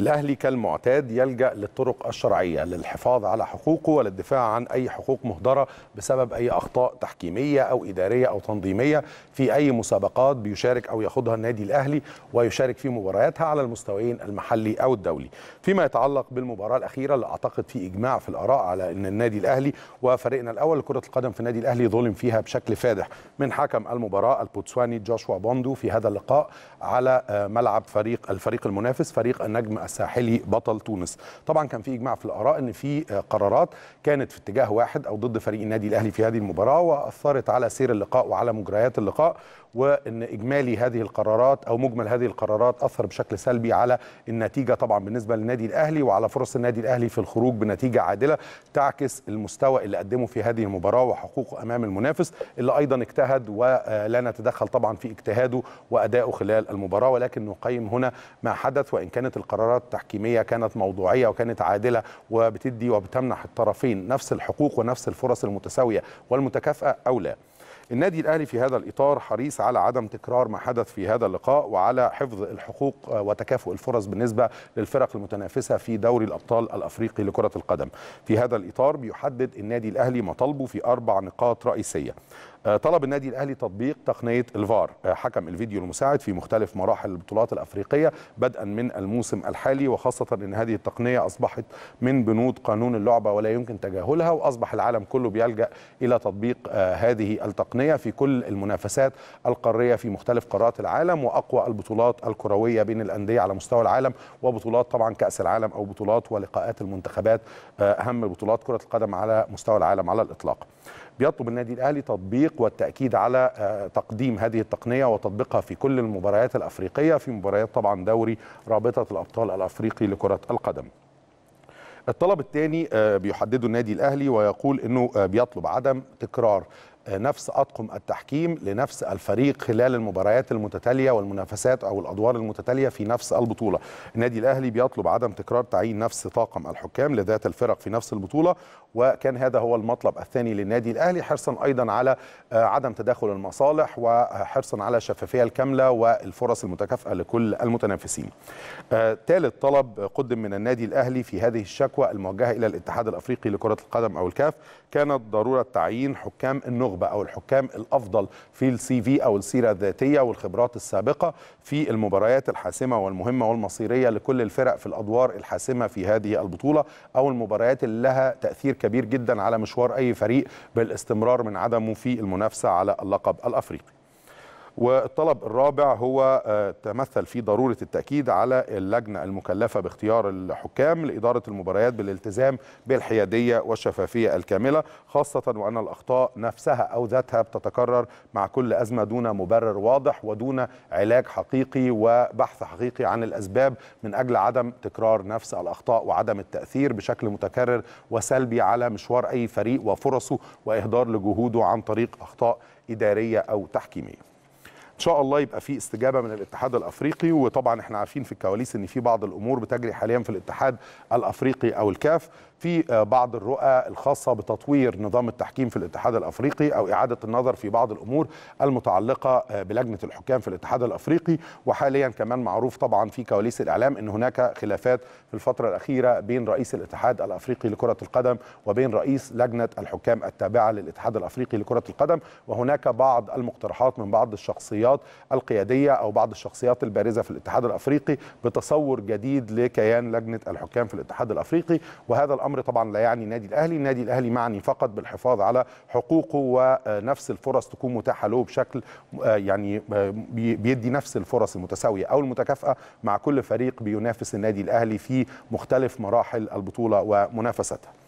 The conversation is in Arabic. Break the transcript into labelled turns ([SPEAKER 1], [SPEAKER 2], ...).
[SPEAKER 1] الأهلي كالمعتاد يلجأ للطرق الشرعية للحفاظ على حقوقه وللدفاع عن أي حقوق مهدرة بسبب أي أخطاء تحكيمية أو إدارية أو تنظيمية في أي مسابقات بيشارك أو يأخذها النادي الأهلي ويشارك في مبارياتها على المستويين المحلي أو الدولي فيما يتعلق بالمباراة الأخيرة اللي أعتقد في إجماع في الآراء على أن النادي الأهلي وفريقنا الأول لكرة القدم في النادي الأهلي ظلم فيها بشكل فادح من حكم المباراة البوتسواني جوشوا بوندو في هذا اللقاء على آه، ملعب فريق الفريق المنافس فريق النجم الساحلي بطل تونس طبعا كان في اجماع في الاراء ان في قرارات كانت في اتجاه واحد او ضد فريق النادي الاهلي في هذه المباراه واثرت على سير اللقاء وعلى مجريات اللقاء وان اجمالي هذه القرارات او مجمل هذه القرارات اثر بشكل سلبي على النتيجه طبعا بالنسبه للنادي الاهلي وعلى فرص النادي الاهلي في الخروج بنتيجه عادله تعكس المستوى اللي قدمه في هذه المباراه وحقوقه امام المنافس اللي ايضا اجتهد ولا آه، نتدخل طبعا في اجتهاده وادائه خلال المباراه ولكن نقيم هنا ما حدث وان كانت القرارات قرارات تحكيميه كانت موضوعيه وكانت عادله وبتدي وبتمنح الطرفين نفس الحقوق ونفس الفرص المتساويه والمتكافئه او لا النادي الاهلي في هذا الاطار حريص على عدم تكرار ما حدث في هذا اللقاء وعلى حفظ الحقوق وتكافؤ الفرص بالنسبه للفرق المتنافسه في دوري الابطال الافريقي لكره القدم. في هذا الاطار بيحدد النادي الاهلي مطالبه في اربع نقاط رئيسيه. آه، طلب النادي الاهلي تطبيق تقنيه الفار آه، حكم الفيديو المساعد في مختلف مراحل البطولات الافريقيه بدءا من الموسم الحالي وخاصه ان هذه التقنيه اصبحت من بنود قانون اللعبه ولا يمكن تجاهلها واصبح العالم كله بيلجا الى تطبيق آه، هذه التقنيه التقنية في كل المنافسات القارية في مختلف قارات العالم وأقوى البطولات الكروية بين الأندية على مستوى العالم وبطولات طبعا كأس العالم أو بطولات ولقاءات المنتخبات آه، أهم بطولات كرة القدم على مستوى العالم على الإطلاق بيطلب النادي الاهلي تطبيق والتاكيد على آه، تقديم هذه التقنيه وتطبيقها في كل المباريات الافريقيه في مباريات طبعا دوري رابطه الابطال الافريقي لكره القدم الطلب الثاني آه، بيحدده النادي الاهلي ويقول انه بيطلب عدم تكرار نفس أطقم التحكيم لنفس الفريق خلال المباريات المتتالية والمنافسات أو الأدوار المتتالية في نفس البطولة النادي الأهلي بيطلب عدم تكرار تعيين نفس طاقم الحكام لذات الفرق في نفس البطولة وكان هذا هو المطلب الثاني للنادي الأهلي حرصا أيضا على آه، عدم تداخل المصالح وحرصا على الشفافية الكاملة والفرص المتكافئة لكل المتنافسين ثالث آه، طلب قدم من النادي الأهلي في هذه الشكوى الموجهة إلى الاتحاد الأفريقي لكرة القدم أو الكاف كانت ضرورة تعيين حكام النغم النخبه او الحكام الافضل في السي في او السيره الذاتيه والخبرات السابقه في المباريات الحاسمه والمهمه والمصيريه لكل الفرق في الادوار الحاسمه في هذه البطوله او المباريات اللي لها تاثير كبير جدا على مشوار اي فريق بالاستمرار من عدمه في المنافسه على اللقب الافريقي والطلب الرابع هو آه، تمثل في ضرورة التأكيد على اللجنة المكلفة باختيار الحكام لإدارة المباريات بالالتزام بالحيادية والشفافية الكاملة خاصة وأن الأخطاء نفسها أو ذاتها بتتكرر مع كل أزمة دون مبرر واضح ودون علاج حقيقي وبحث حقيقي عن الأسباب من أجل عدم تكرار نفس الأخطاء وعدم التأثير بشكل متكرر وسلبي على مشوار أي فريق وفرصه وإهدار لجهوده عن طريق أخطاء إدارية أو تحكيمية شاء الله يبقى في استجابه من الاتحاد الافريقي وطبعا احنا عارفين في الكواليس ان في بعض الامور بتجري حاليا في الاتحاد الافريقي او الكاف في آه، بعض الرؤى الخاصة بتطوير نظام التحكيم في الاتحاد الأفريقي أو إعادة النظر في بعض الأمور المتعلقة آه، بلجنة الحكام في الاتحاد الأفريقي وحاليا كمان معروف طبعا في كواليس الإعلام أن هناك خلافات في الفترة الأخيرة بين رئيس الاتحاد الأفريقي لكرة القدم وبين رئيس لجنة الحكام التابعة للاتحاد الأفريقي لكرة القدم وهناك بعض المقترحات من بعض الشخصيات القيادية أو بعض الشخصيات البارزة في الاتحاد الأفريقي بتصور جديد لكيان لجنة الحكام في الاتحاد الأفريقي وهذا الأمر الامر طبعا لا يعني النادي الاهلي النادي الاهلي معني فقط بالحفاظ على حقوقه ونفس الفرص تكون متاحه له بشكل آه، يعني آه، بيدي نفس الفرص المتساويه او المتكافئه مع كل فريق بينافس النادي الاهلي في مختلف مراحل البطوله ومنافستها